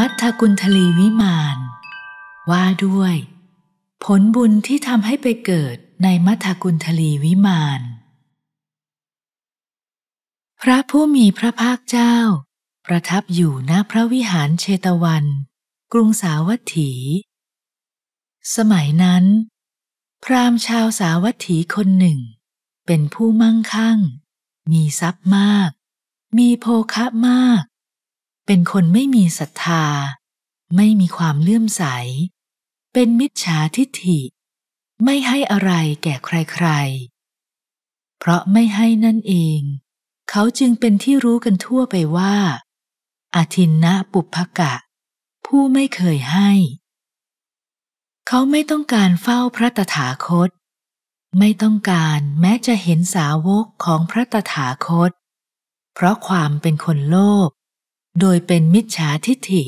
มัทธกุลทลีวิมาน ว่าด้วยผลบุญที่ทำให้ไปเกิดในมัทธกุลทลีวิมาน พระผู้มีพระภาคเจ้า ประทับอยู่ณพระวิหารเชตวัน กรุงสาวัตถี สมัยนั้น พราหมณ์ชาวสาวัตถีคนหนึ่ง เป็นผู้มั่งคั่ง มีทรัพย์มาก มีโภคะมากเป็นคนไม่มีศรัทธาไม่มีความเลื่อมใส เป็นมิจฉาทิฏฐิ ไม่ให้อะไรแก่ใคร ๆ เพราะไม่ให้นั่นเอง เขาจึงเป็นที่รู้กันทั่วไปว่าอาทินนะปุพกะ ผู้ไม่เคยให้ เขาไม่ต้องการเฝ้าพระตถาคต ไม่ต้องการแม้จะเห็นสาวกของพระตถาคต เพราะความเป็นคนโลภโดยเป็นมิจฉาทิฐิ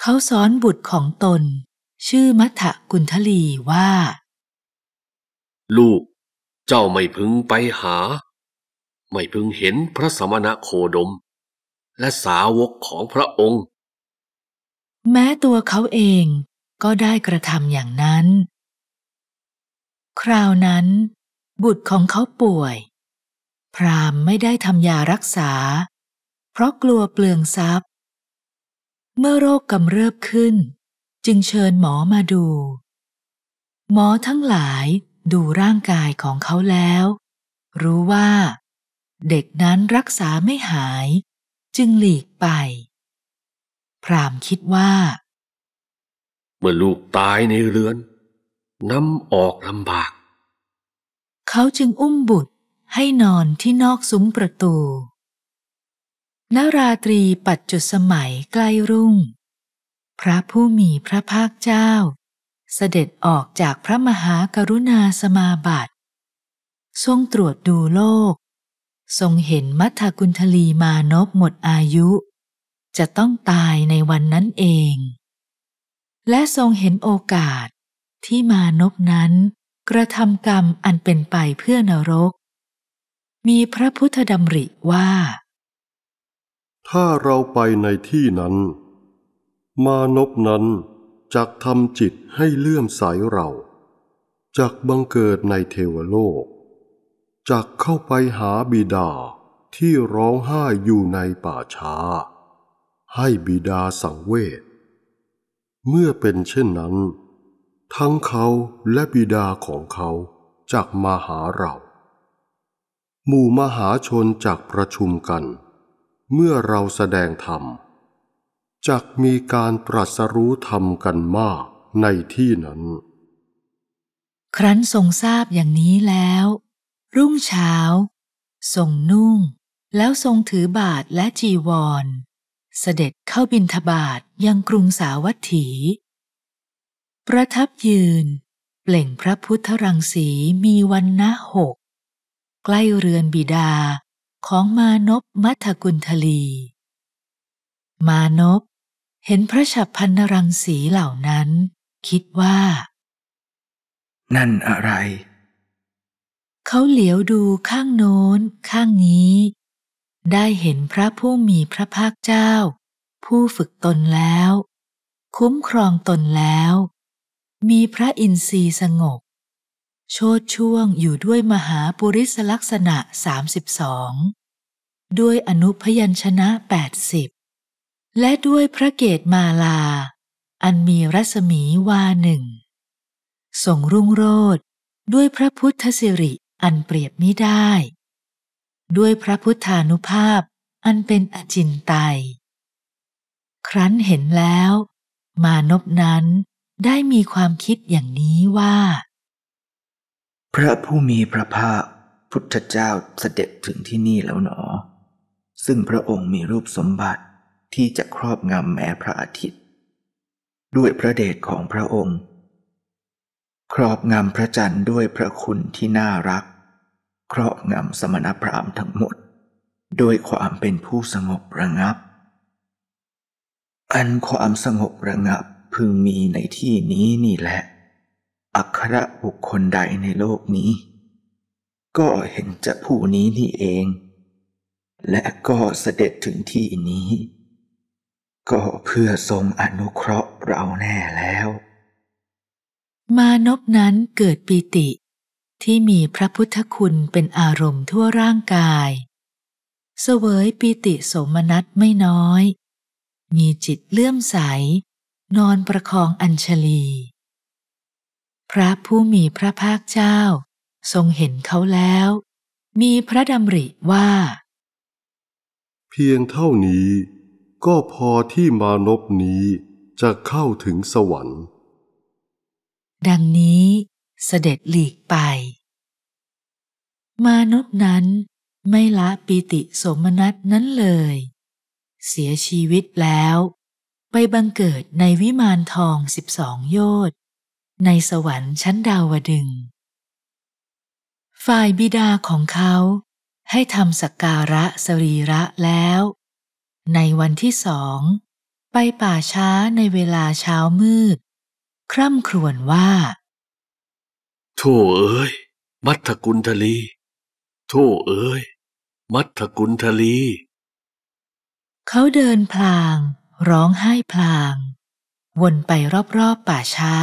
เขาสอนบุตรของตน ชื่อมัทะกุณทลีว่า ลูกเจ้าไม่พึงไปหา ไม่พึงเห็นพระสมณะโคดม และสาวกของพระองค์ แม้ตัวเขาเองก็ได้กระทำอย่างนั้น คราวนั้นบุตรของเขาป่วย พรามไม่ได้ทำยารักษาเพราะกลัวเปลืองทรัพย์ เมื่อโรคกำเริบขึ้น จึงเชิญหมอมาดู หมอทั้งหลายดูร่างกายของเขาแล้ว รู้ว่า เด็กนั้นรักษาไม่หาย จึงหลีกไป พรามคิดว่าเมื่อลูกตายในเรือน น้ำออกลำบาก เขาจึงอุ้มบุตรให้นอนที่นอกซุ้มประตูณราตรีปัจจุสมัยใกล้รุ่ง พระผู้มีพระภาคเจ้า เสด็จออกจากพระมหากรุณาสมาบัติทรงตรวจดูโลก ทรงเห็นมัทธกุณฑลีมานพหมดอายุ จะต้องตายในวันนั้นเอง และทรงเห็นโอกาสที่มานพนั้นกระทำกรรมอันเป็นไปเพื่อนรก มีพระพุทธดำริว่าถ้าเราไปในที่นั้นมานพนั้นจักทำจิตให้เลื่อมใสเราจักบังเกิดในเทวโลก จักเข้าไปหาบิดาที่ร้องไห้อยู่ในป่าช้า ให้บิดาสังเวชเมื่อเป็นเช่นนั้น ทั้งเขาและบิดาของเขาจักมาหาเรา หมู่มหาชนจักประชุมกันเมื่อเราแสดงธรรมจักมีการตรัสรู้ธรรมกันมากในที่นั้น ครั้นทรงทราบอย่างนี้แล้ว รุ่งเช้า ทรงนุ่ง แล้วทรงถือบาทและจีวร เสด็จเข้าบินทบาทยังกรุงสาวัตถี ประทับยืน เปล่งพระพุทธรังสีมีวันนะหก ใกล้เรือนบิดาของมานพมัทกุลทลี มานพ เห็นพระฉับพันรังสีเหล่านั้น คิดว่า นั่นอะไร เขาเหลียวดูข้างโน้น ข้างนี้ ได้เห็นพระผู้มีพระภาคเจ้า ผู้ฝึกตนแล้ว คุ้มครองตนแล้ว มีพระอินทรีย์สงบโชดช่วงอยู่ด้วยมหาปุริสลักษณะ 32 ด้วยอนุพยัญชนะ 80 และด้วยพระเกตมาลา อันมีรัศมีวาหนึ่งส่งรุ่งโรดด้วยพระพุทธสิริอันเปรียบมิได้ ด้วยพระพุทธานุภาพอันเป็นอจินไตยครั้นเห็นแล้ว มานพนั้นได้มีความคิดอย่างนี้ว่าพระผู้มีพระภาคพุทธเจ้าเสด็จถึงที่นี่แล้วหนอ ซึ่งพระองค์มีรูปสมบัติที่จะครอบงำแม้พระอาทิตย์ ด้วยพระเดชของพระองค์ ครอบงำพระจันทร์ด้วยพระคุณที่น่ารักครอบงำสมณพราหมณ์ทั้งหมดด้วยความเป็นผู้สงบระงับ อันความสงบระงับพึงมีในที่นี้นี่แหละอัครบุคคลใดในโลกนี้ ก็เห็นจะผู้นี้นี่เอง และก็เสด็จถึงที่นี้ ก็เพื่อทรงอนุเคราะห์เราแน่แล้ว มานพนั้นเกิดปีติที่มีพระพุทธคุณเป็นอารมณ์ทั่วร่างกาย เสวยปีติสมนัตไม่น้อย มีจิตเลื่อมใส นอนประคองอัญชลีพระผู้มีพระภาคเจ้า ทรงเห็นเขาแล้ว มีพระดำริว่า เพียงเท่านี้ ก็พอที่มานบนี้จะเข้าถึงสวรรค์ ดังนี้เสด็จหลีกไป มานบนั้นไม่ละปิติสมนัตนั้นเลย เสียชีวิตแล้ว ไปบังเกิดในวิมานทองสิบสองโยชนในสวรรค์ชั้นดาวดึง ฝ่ายบิดาของเขา ให้ทำสักการะสรีระแล้ว ในวันที่สอง ไปป่าช้าในเวลาเช้ามืด คร่ำครวญว่าโธ่เอ้ยมัทกุลทลีโธ่เอ้ยมัทกุลทลี เขาเดินพลางร้องไห้พลาง วนไปรอบๆป่าช้า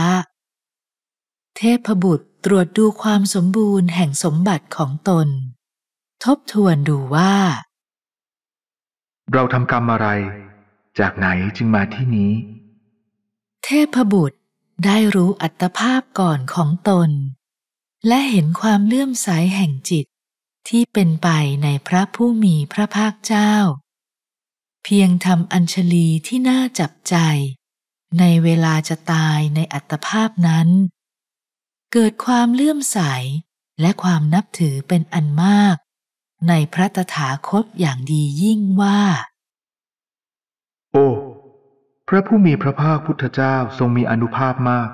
เทพบุตรตรวจดูความสมบูรณ์แห่งสมบัติของตน ทบทวนดูว่า เราทำกรรมอะไร จากไหนจึงมาที่นี้ เทพบุตรได้รู้อัตภาพก่อนของตน และเห็นความเลื่อมใสแห่งจิตที่เป็นไปในพระผู้มีพระภาคเจ้า เพียงทำอัญชลีที่น่าจับใจ ในเวลาจะตายในอัตภาพนั้นเกิดความเลื่อมใส และความนับถือเป็นอันมาก ในพระตถาคตอย่างดียิ่งว่า โอ้ พระผู้มีพระภาคพุทธเจ้าทรงมีอนุภาพมาก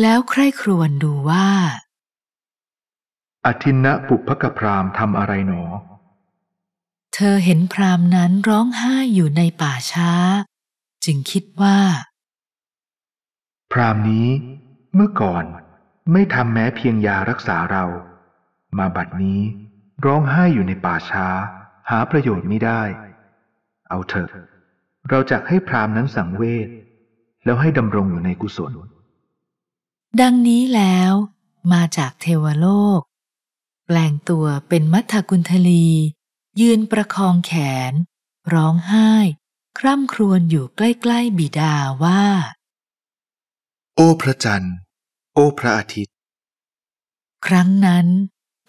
แล้วใครครวญดูว่าอธินะปุพกพรามทำอะไรหนอ เธอเห็นพรามนั้นร้องไห้อยู่ในป่าช้า จึงคิดว่า พรามนี้เมื่อก่อนไม่ทำแม้เพียงยารักษาเรา มาบัดนี้ร้องไห้อยู่ในป่าช้า หาประโยชน์ไม่ได้ เอาเถอะเราจะให้พรามนั้นสังเวชแล้วให้ดำรงอยู่ในกุศลดังนี้แล้ว มาจากเทวโลก แปลงตัวเป็นมัทธกุณทลี ยืนประคองแขน ร้องไห้ คร่ำครวญอยู่ใกล้ ๆบิดาว่า โอ้พระจันทร์โอ้พระอาทิตย์ ครั้งนั้น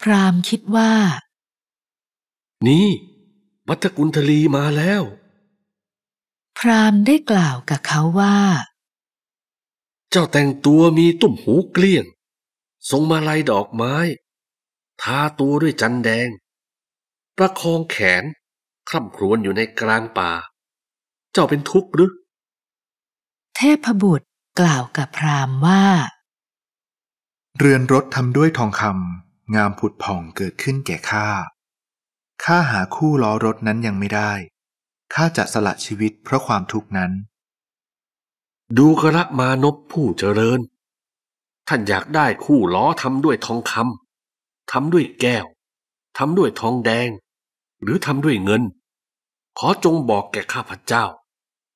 พรามคิดว่า นี่ มัทกุลทลีมาแล้ว พรามได้กล่าวกับเขาว่า เจ้าแต่งตัวมีตุ่มหูเกลี้ยง ทรงมาลัยดอกไม้ ทาตัวด้วยจันแดง ประคองแขนคล่ำครวญอยู่ในกลางป่า เจ้าเป็นทุกข์หรือเทพบุตรกล่าวกับพรามว่าเรือนรถทำด้วยทองคำงามผุดผ่องเกิดขึ้นแก่ข้า ข้าหาคู่ล้อรถนั้นยังไม่ได้ ข้าจะสละชีวิตเพราะความทุกข์นั้น ดูกระมานพผู้เจริญ ท่านอยากได้คู่ล้อทำด้วยทองคำทำด้วยแก้วทำด้วยทองแดง หรือทำด้วยเงิน ขอจงบอกแก่ข้าพเจ้า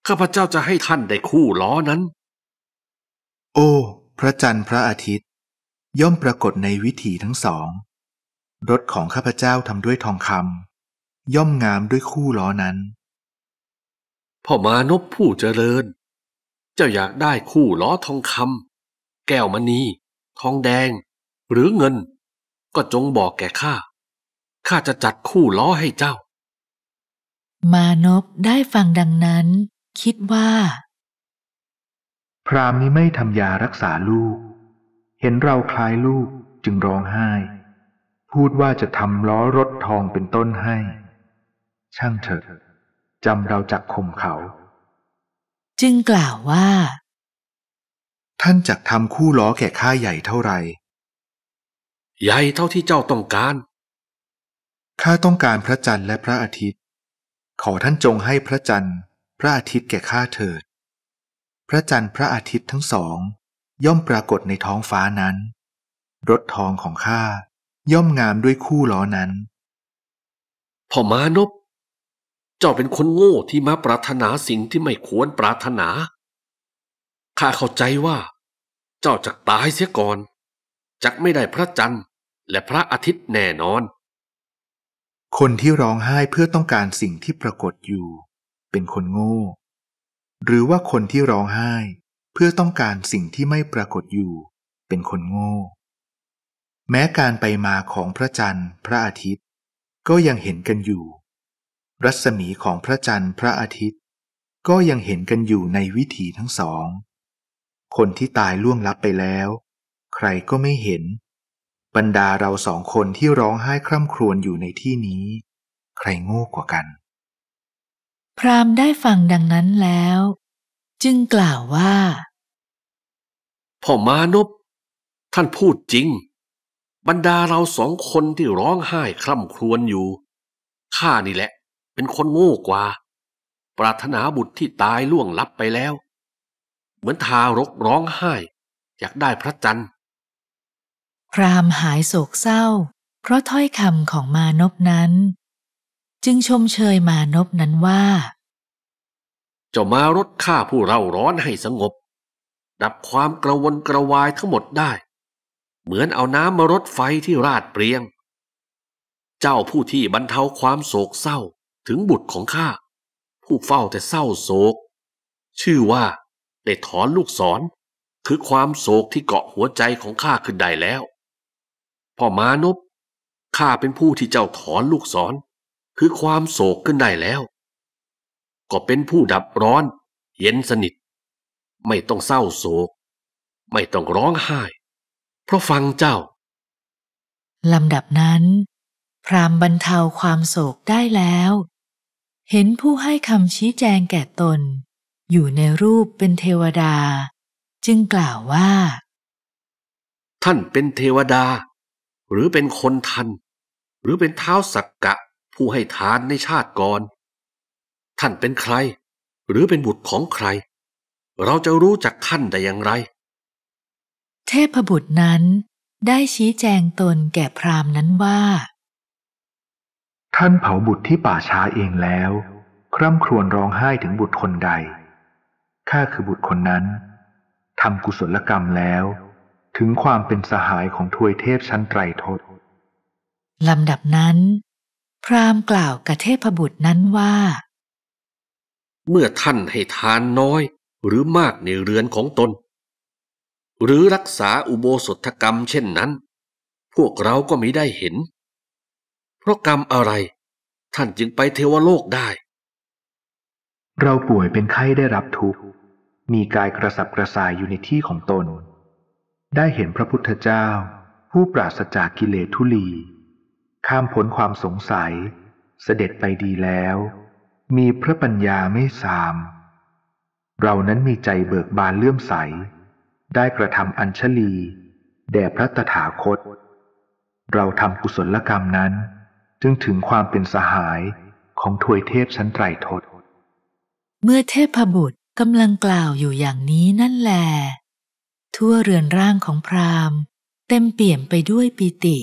ข้าพเจ้าจะให้ท่านได้คู่ล้อนั้น โอ้ พระจันทร์พระอาทิตย์ย่อมปรากฏในวิถีทั้งสอง รถของข้าพเจ้าทำด้วยทองคำย่อมงามด้วยคู่ล้อนั้นพ่อมานพผู้เจริญเจ้าอยากได้คู่ล้อทองคำแก้วมณีทองแดง หรือเงิน ก็จงบอกแก่ข้าข้าจะจัดคู่ล้อให้เจ้ามานพได้ฟังดังนั้น คิดว่า พรามนี้ไม่ทำยารักษาลูกเห็นเราคล้ายลูกจึงร้องไห้ พูดว่าจะทำล้อรถทองเป็นต้นให้ ช่างเถอะจำเรา จักข่มเขา จึงกล่าวว่า ท่านจักทำคู่ล้อแก่ข้าใหญ่เท่าไหร่ใหญ่เท่าที่เจ้าต้องการข้าต้องการพระจันทร์และพระอาทิตย์ขอท่านจงให้พระจันทร์ พระอาทิตย์แก่ข้าเถิด พระจันทร์พระอาทิตย์ทั้งสองย่อมปรากฏในท้องฟ้านั้น รถทองของข้าย่อมงามด้วยคู่ล้อนั้นพ่อมานพเจ้าเป็นคนโง่ที่มาปรารถนาสิ่งที่ไม่ควรปรารถนาข้าเข้าใจว่า เจ้าจะตายเสียก่อน จักไม่ได้พระจันทร์และพระอาทิตย์แน่นอน คนที่ร้องไห้เพื่อต้องการสิ่งที่ปรากฏอยู่ เป็นคนโง่ หรือว่าคนที่ร้องไห้เพื่อต้องการสิ่งที่ไม่ปรากฏอยู่ เป็นคนโง่ แม้การไปมาของพระจันทร์พระอาทิตย์ ก็ยังเห็นกันอยู่ รัศมีของพระจันทร์พระอาทิตย์ ก็ยังเห็นกันอยู่ในวิถีทั้งสอง คนที่ตายล่วงลับไปแล้วใครก็ไม่เห็น บรรดาเราสองคนที่ร้องไห้คร่ำครวญอยู่ในที่นี้ ใครโง่กว่ากัน พรามได้ฟังดังนั้นแล้วจึงกล่าวว่าพ่อมานพท่านพูดจริง บรรดาเราสองคนที่ร้องไห้คร่ำครวญอยู่ ข้านี่แหละเป็นคนโง่กว่า ปรารถนาบุตรที่ตายล่วงลับไปแล้ว เหมือนทารกร้องไห้ อยากได้พระจันทร์พรามหายโศกเศร้า เพราะถ้อยคำของมานพนั้น จึงชมเชยมานพนั้นว่าจะมารดฆ่าผู้เร่าร้อนให้สงบ ดับความกระวนกระวายทั้งหมดได้ เหมือนเอาน้ำมารดไฟที่ราดเปรียง เจ้าผู้ที่บรรเทาความโศกเศร้าถึงบุตรของข้าผู้เฝ้าแต่เศร้าโศกชื่อว่าได้ถอนลูกศรคือความโศกที่เกาะหัวใจของข้าขึ้นได้แล้ว พ่อมานพข้าเป็นผู้ที่เจ้าถอนลูกศรคือความโศกขึ้นได้แล้วก็เป็นผู้ดับร้อนเย็นสนิท ไม่ต้องเศร้าโศก ไม่ต้องร้องไห้เพราะฟังเจ้า ลำดับนั้น พรามบรรเทาความโศกได้แล้ว เห็นผู้ให้คำชี้แจงแก่ตน อยู่ในรูปเป็นเทวดา จึงกล่าวว่า ท่านเป็นเทวดา หรือเป็นคนทัน หรือเป็นเท้าสักกะผู้ให้ทานในชาติก่อนท่านเป็นใคร หรือเป็นบุตรของใคร เราจะรู้จักท่านได้อย่างไร เทพบุตรนั้นได้ชี้แจงตนแก่พราหมณ์นั้นว่า ท่านเผาบุตรที่ป่าช้าเองแล้วคร่ำครวญร้องไห้ถึงบุตรคนใดข้าคือบุตรคนนั้นทำกุศลกรรมแล้ว ถึงความเป็นสหายของทวยเทพชั้นไตรทศลำดับนั้น พราหมณ์กล่าวกับเทพบุตรนั้นว่าเมื่อท่านให้ทานน้อยหรือมากในเรือนของตน หรือรักษาอุโบสถกรรมเช่นนั้น พวกเราก็มิได้เห็น เพราะกรรมอะไรท่านจึงไปเทวโลกได้ เราป่วยเป็นไข้ ได้รับทุกข์มีกายกระสับกระส่ายอยู่ในที่ของตนได้เห็นพระพุทธเจ้า ผู้ปราศจากกิเลสทุลี ข้ามพ้นความสงสัยเสด็จไปดีแล้วมีพระปัญญาไม่สาม เรานั้นมีใจเบิกบานเลื่อมใส ได้กระทำอัญชลี แด่พระตถาคต เราทำกุศลกรรมนั้น จึงถึงความเป็นสหายของทวยเทพชั้นไตรทศ เมื่อเทพบุตรกำลังกล่าวอยู่อย่างนี้นั่นแหลทั่วเรือนร่างของพราหมณ์ เต็มเปี่ยมไปด้วยปีติ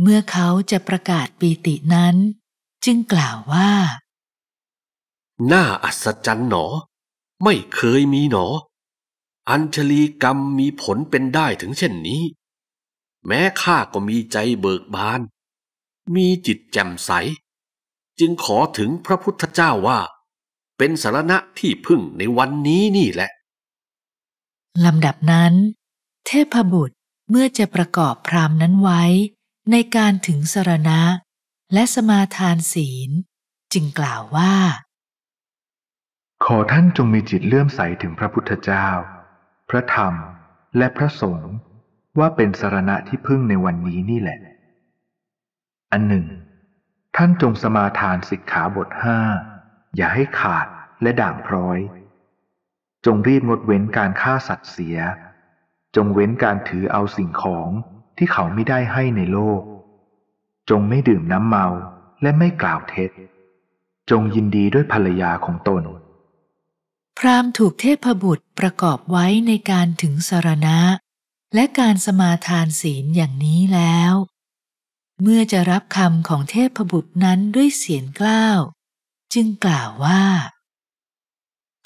เมื่อเขาจะประกาศปีตินั้น จึงกล่าวว่าน่าอัศจรรย์หนอไม่เคยมีหนอ อัญชลีกรรมมีผลเป็นได้ถึงเช่นนี้ แม้ข้าก็มีใจเบิกบาน มีจิตแจ่มใส จึงขอถึงพระพุทธเจ้าว่าเป็นสารณะที่พึ่งในวันนี้นี่แหละลำดับนั้น เทพบุตรเมื่อจะประกอบพรามนั้นไว้ ในการถึงสารณะและสมาทานศีล จึงกล่าวว่าขอท่านจงมีจิตเลื่อมใสถึงพระพุทธเจ้า พระธรรมและพระสงฆ์ว่าเป็นสารณะที่พึ่งในวันนี้นี่แหละ อันหนึ่ง ท่านจงสมาทานสิกขาบทห้าอย่าให้ขาดและด่างพร้อย จงรีบงดเว้นการฆ่าสัตว์เสีย จงเว้นการถือเอาสิ่งของที่เขาไม่ได้ให้ในโลก จงไม่ดื่มน้ำเมาและไม่กล่าวเท็จ จงยินดีด้วยภรรยาของตนพราหมณ์ถูกเทพบุตรประกอบไว้ในการถึงสารณะและการสมาทานศีลอย่างนี้แล้ว เมื่อจะรับคำของเทพบุตรนั้นด้วยเสียงกล้าว จึงกล่าวว่า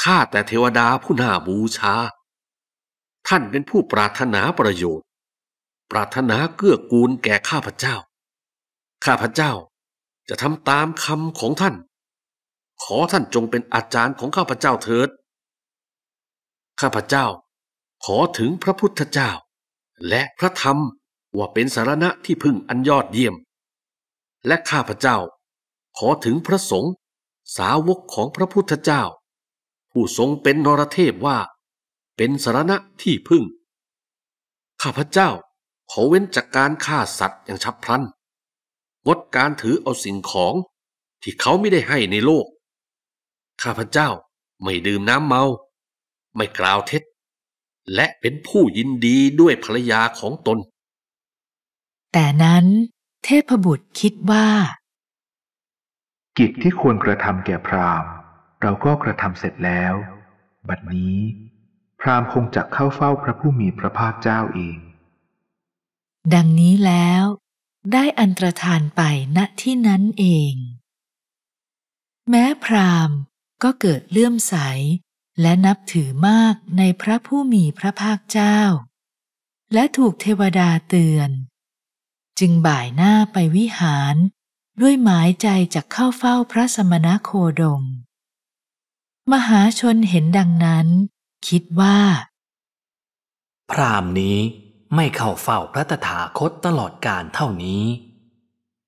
ข้าแต่เทวดาผู้น่าบูชาท่านเป็นผู้ปรารถนาประโยชน์ ปรารถนาเกื้อกูลแก่ข้าพเจ้า ข้าพเจ้าจะทำตามคำของท่านขอท่านจงเป็นอาจารย์ของข้าพเจ้าเถิด ข้าพเจ้าขอถึงพระพุทธเจ้า และพระธรรมว่าเป็นสารณะที่พึ่งอันยอดเยี่ยม และข้าพเจ้าขอถึงพระสงฆ์สาวกของพระพุทธเจ้า ผู้ทรงเป็นนรเทพว่าเป็นสารณะที่พึ่ง ข้าพเจ้าขอเว้นจากการฆ่าสัตว์อย่างฉับพลัน งดการถือเอาสิ่งของที่เขาไม่ได้ให้ในโลกข้าพเจ้าไม่ดื่มน้ำเมา ไม่กล่าวเท็จ และเป็นผู้ยินดีด้วยภรรยาของตน แต่นั้นเทพบุตรคิดว่า กิจที่ควรกระทำแก่พราหมณ์ เราก็กระทำเสร็จแล้ว บัดนี้ พราหมณ์คงจะเข้าเฝ้าพระผู้มีพระภาคเจ้าเอง ดังนี้แล้ว ได้อันตรธานไปณที่นั้นเอง แม้พราหมณ์ก็เกิดเลื่อมใสและนับถือมากในพระผู้มีพระภาคเจ้า และถูกเทวดาเตือน จึงบ่ายหน้าไปวิหารด้วยหมายใจจะเข้าเฝ้าพระสมณโคดม มหาชนเห็นดังนั้นคิดว่า พรามนี้ไม่เข้าเฝ้าพระตถาคตตลอดการเท่านี้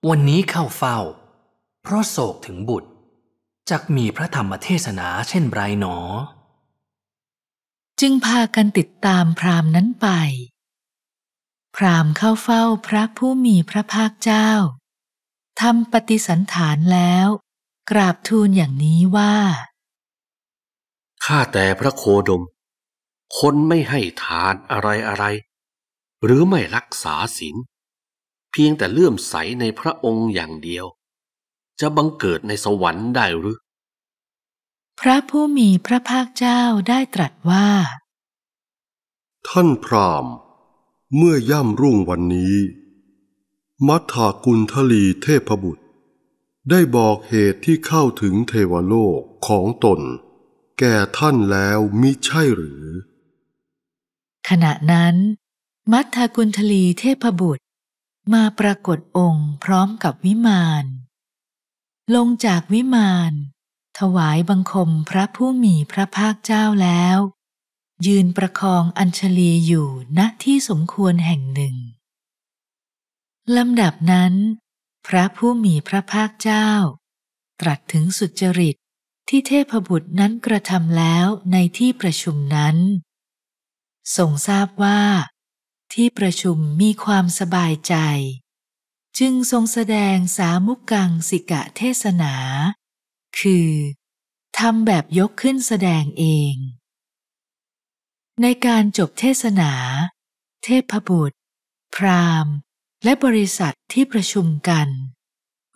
วันนี้เข้าเฝ้า เพราะโศกถึงบุตรจักมีพระธรรมเทศนาเช่นไรหนอ จึงพากันติดตามพราหมณ์นั้นไป พราหมณ์เข้าเฝ้าพระผู้มีพระภาคเจ้าทำปฏิสันฐานแล้วกราบทูลอย่างนี้ว่า ข้าแต่พระโคดม คนไม่ให้ทานอะไรอะไร หรือไม่รักษาศีลเพียงแต่เลื่อมใสในพระองค์อย่างเดียว จะบังเกิดในสวรรค์ได้หรือพระผู้มีพระภาคเจ้าได้ตรัสว่า ท่านพรามเมื่อย่ำรุ่งวันนี้ มัทธากุลทลีเทพบุตร ได้บอกเหตุที่เข้าถึงเทวโลกของตน แก่ท่านแล้วมิใช่หรือ ขณะนั้น มัทธากุลทลีเทพบุตรมาปรากฏองค์พร้อมกับวิมานลงจากวิมานถวายบังคมพระผู้มีพระภาคเจ้าแล้ว ยืนประคองอัญชลีอยู่ณที่สมควรแห่งหนึ่ง ลำดับนั้น พระผู้มีพระภาคเจ้า ตรัสถึงสุจริตที่เทพบุตรนั้นกระทำแล้วในที่ประชุมนั้นทรงทราบว่า ที่ประชุมมีความสบายใจ จึงทรงแสดงสามุกกังสิกะเทศนาคือ ทำแบบยกขึ้นแสดงเอง ในการจบเทศนา เทพบุตร พราหมณ์และบริษัทที่ประชุมกัน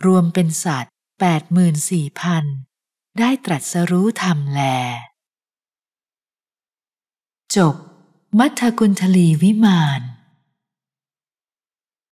รวมเป็นสัตว์ 84,000 ได้ตรัสรู้ธรรมแล จบ มัทธกุณฑลีวิมาน